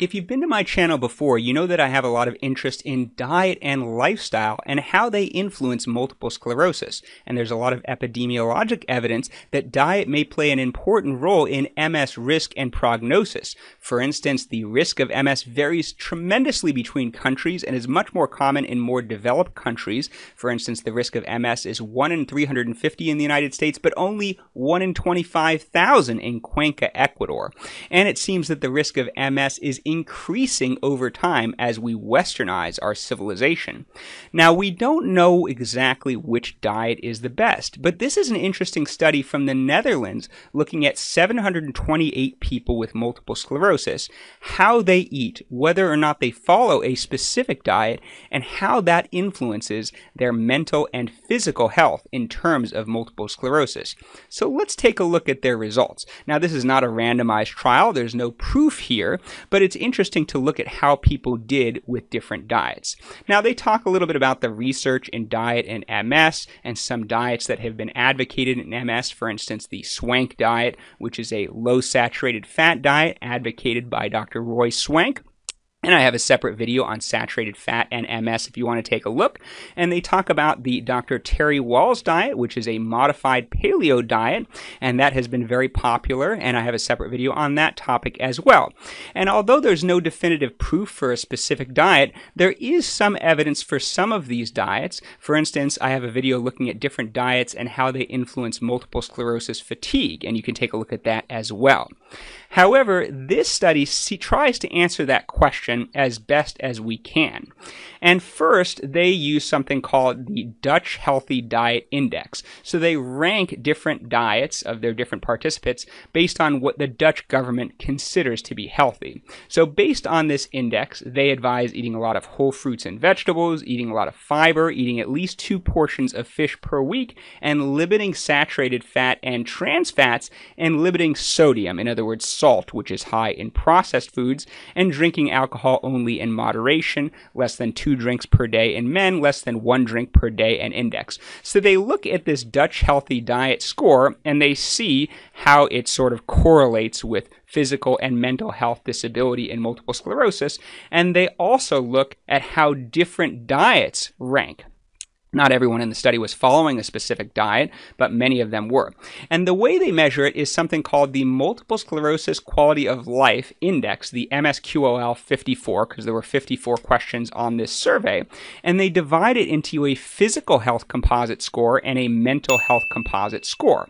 If you've been to my channel before, you know that I have a lot of interest in diet and lifestyle and how they influence multiple sclerosis. And there's a lot of epidemiologic evidence that diet may play an important role in MS risk and prognosis. For instance, the risk of MS varies tremendously between countries and is much more common in more developed countries. For instance, the risk of MS is 1 in 350 in the United States, but only 1 in 25,000 in Cuenca, Ecuador. And it seems that the risk of MS is increasing over time as we westernize our civilization. Now, we don't know exactly which diet is the best, but this is an interesting study from the Netherlands looking at 728 people with multiple sclerosis, how they eat, whether or not they follow a specific diet, and how that influences their mental and physical health in terms of multiple sclerosis. So let's take a look at their results. Now, this is not a randomized trial, there's no proof here, but it's interesting to look at how people did with different diets. Now, they talk a little bit about the research in diet and MS and some diets that have been advocated in MS, for instance, the Swank diet, which is a low saturated fat diet advocated by Dr. Roy Swank. And I have a separate video on saturated fat and MS if you want to take a look. And they talk about the Dr. Terry Walls diet, which is a modified paleo diet, and that has been very popular. And I have a separate video on that topic as well. And although there's no definitive proof for a specific diet, there is some evidence for some of these diets. For instance, I have a video looking at different diets and how they influence multiple sclerosis fatigue, and you can take a look at that as well. However, this study tries to answer that question as best as we can. And first, they use something called the Dutch Healthy Diet Index. So they rank different diets of their different participants based on what the Dutch government considers to be healthy. So based on this index, they advise eating a lot of whole fruits and vegetables, eating a lot of fiber, eating at least two portions of fish per week, and limiting saturated fat and trans fats, and limiting sodium. In other other words, salt, which is high in processed foods, and drinking alcohol only in moderation, less than two drinks per day in men, less than one drink per day in index. So they look at this Dutch healthy diet score and they see how it sort of correlates with physical and mental health disability in multiple sclerosis. And they also look at how different diets rank. Not everyone in the study was following a specific diet, but many of them were. And the way they measure it is something called the Multiple Sclerosis Quality of Life Index, the MSQOL 54, because there were 54 questions on this survey. And they divide it into a physical health composite score and a mental health composite score.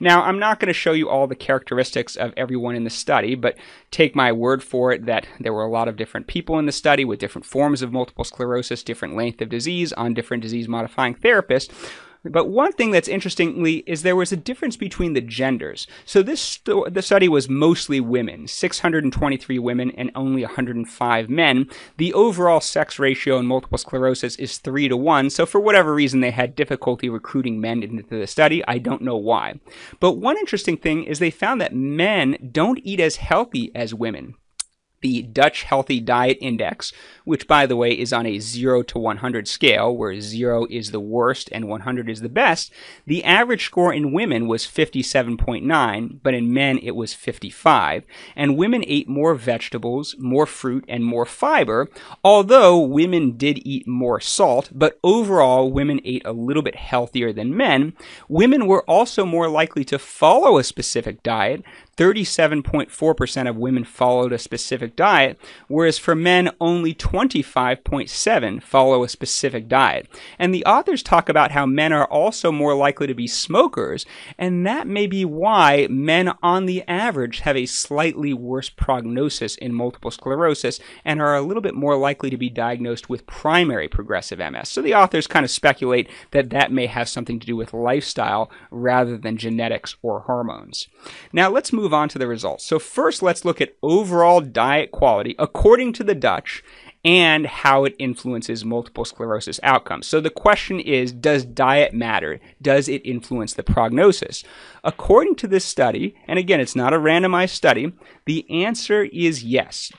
Now, I'm not going to show you all the characteristics of everyone in the study, but take my word for it that there were a lot of different people in the study with different forms of multiple sclerosis, different length of disease, on different disease modifying therapist. But one thing that's interestingly is there was a difference between the genders. So this the study was mostly women, 623 women and only 105 men. The overall sex ratio in multiple sclerosis is 3 to 1. So for whatever reason they had difficulty recruiting men into the study. I don't know why. But one interesting thing is they found that men don't eat as healthy as women the Dutch Healthy Diet Index, which, by the way, is on a 0 to 100 scale, where 0 is the worst and 100 is the best, the average score in women was 57.9, but in men it was 55. And women ate more vegetables, more fruit, and more fiber, although women did eat more salt, but overall, women ate a little bit healthier than men. Women were also more likely to follow a specific diet. 37.4% of women followed a specific diet, whereas for men, only 25.7 follow a specific diet. And the authors talk about how men are also more likely to be smokers, and that may be why men on the average have a slightly worse prognosis in multiple sclerosis and are a little bit more likely to be diagnosed with primary progressive MS. So the authors kind of speculate that that may have something to do with lifestyle rather than genetics or hormones. Now let's move move on to the results. So, first, let's look at overall diet quality according to the Dutch and how it influences multiple sclerosis outcomes. So the question is Does diet matter? Does it influence the prognosis? According to this study, and again, it's not a randomized study, the answer is yes.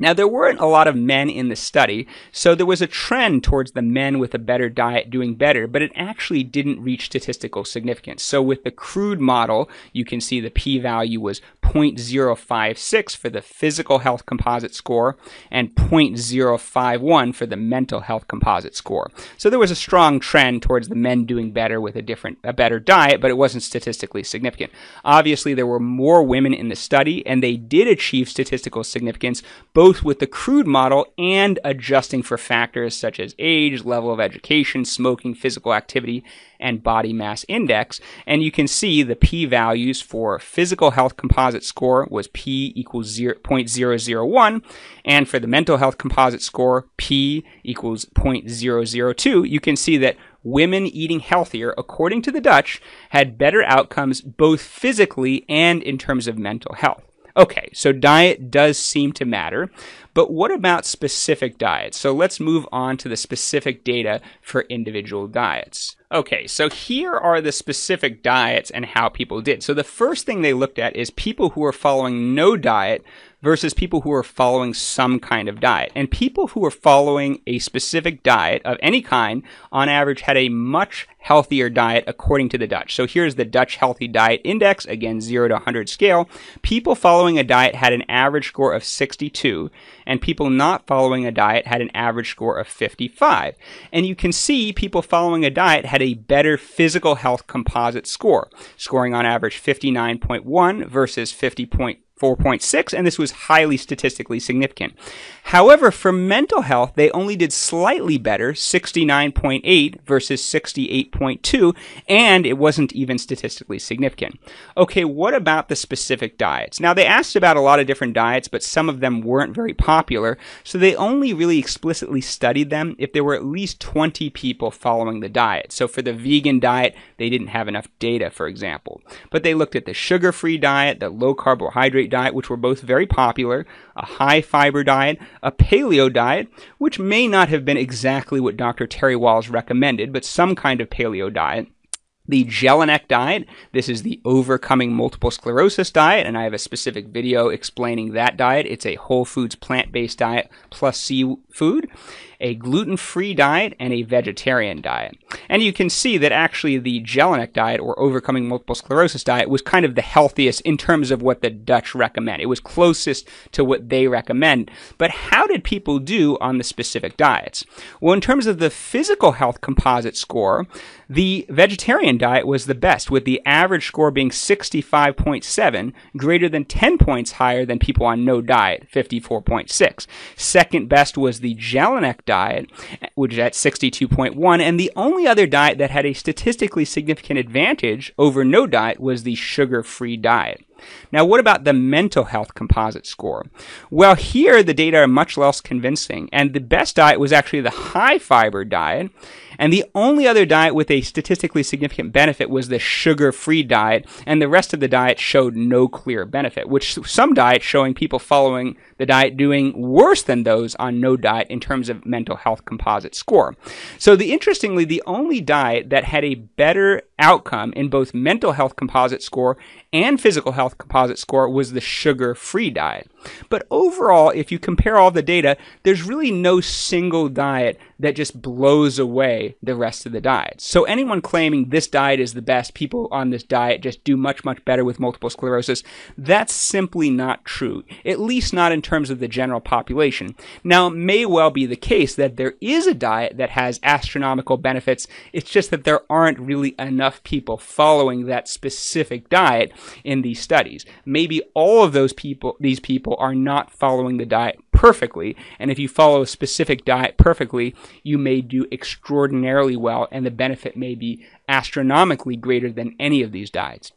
Now, there weren't a lot of men in the study, so there was a trend towards the men with a better diet doing better, but it actually didn't reach statistical significance. So, with the crude model, you can see the p value was 0.056 for the physical health composite score and 0.051 for the mental health composite score. So, there was a strong trend towards the men doing better with a different, a better diet, but it wasn't statistically significant. Obviously, there were more women in the study, and they did achieve statistical significance both both with the crude model and adjusting for factors such as age, level of education, smoking, physical activity, and body mass index. And you can see the p values for physical health composite score was p equals 0, 0.001, and for the mental health composite score, p equals 0.002. You can see that women eating healthier, according to the Dutch, had better outcomes both physically and in terms of mental health. Okay, so diet does seem to matter, but what about specific diets? So let's move on to the specific data for individual diets. Okay, so here are the specific diets and how people did. So the first thing they looked at is people who are following no diet versus people who are following some kind of diet. And people who are following a specific diet of any kind, on average, had a much healthier diet according to the Dutch. So here's the Dutch Healthy Diet Index, again, 0 to 100 scale. People following a diet had an average score of 62, and people not following a diet had an average score of 55. And you can see people following a diet had a better physical health composite score, scoring on average 59.1 versus 50.2 4.6, and this was highly statistically significant. However, for mental health, they only did slightly better, 69.8 versus 68.2, and it wasn't even statistically significant. Okay, what about the specific diets? Now, they asked about a lot of different diets, but some of them weren't very popular, so they only really explicitly studied them if there were at least 20 people following the diet. So for the vegan diet, they didn't have enough data, for example. But they looked at the sugar-free diet, the low carbohydrate carbohydrate diet, which were both very popular, a high fiber diet, a paleo diet, which may not have been exactly what Dr. Terry Walls recommended, but some kind of paleo diet the Jelinek diet. This is the overcoming multiple sclerosis diet, and I have a specific video explaining that diet. It's a whole foods plant based diet plus seafood, a gluten free diet, and a vegetarian diet. And you can see that actually the Jelinek diet or overcoming multiple sclerosis diet was kind of the healthiest in terms of what the Dutch recommend. It was closest to what they recommend. But how did people do on the specific diets? Well, in terms of the physical health composite score, the vegetarian diet was the best, with the average score being 65.7, greater than 10 points higher than people on no diet, 54.6. Second best was the Jelinek diet, which is at 62.1, and the only other diet that had a statistically significant advantage over no diet was the sugar-free diet. Now, what about the mental health composite score? Well, here the data are much less convincing, and the best diet was actually the high fiber diet, and the only other diet with a statistically significant benefit was the sugar free diet, and the rest of the diet showed no clear benefit, which some diets showing people following the diet doing worse than those on no diet in terms of mental health composite score. So, the interestingly, the only diet that had a better outcome in both mental health composite score and physical health composite score was the sugar free diet. But overall, if you compare all the data, there's really no single diet that just blows away the rest of the diets. So anyone claiming this diet is the best, people on this diet just do much, much better with multiple sclerosis, that's simply not true, at least not in terms of the general population. Now, it may well be the case that there is a diet that has astronomical benefits, it's just that there aren't really enough enough people following that specific diet in these studies. Maybe all of those people, these people are not following the diet perfectly. And if you follow a specific diet perfectly, you may do extraordinarily well and the benefit may be astronomically greater than any of these diets.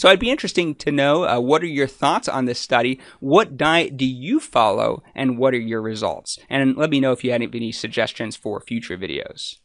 So I'd be interesting to know uh, what are your thoughts on this study? What diet do you follow and what are your results? And let me know if you had any suggestions for future videos.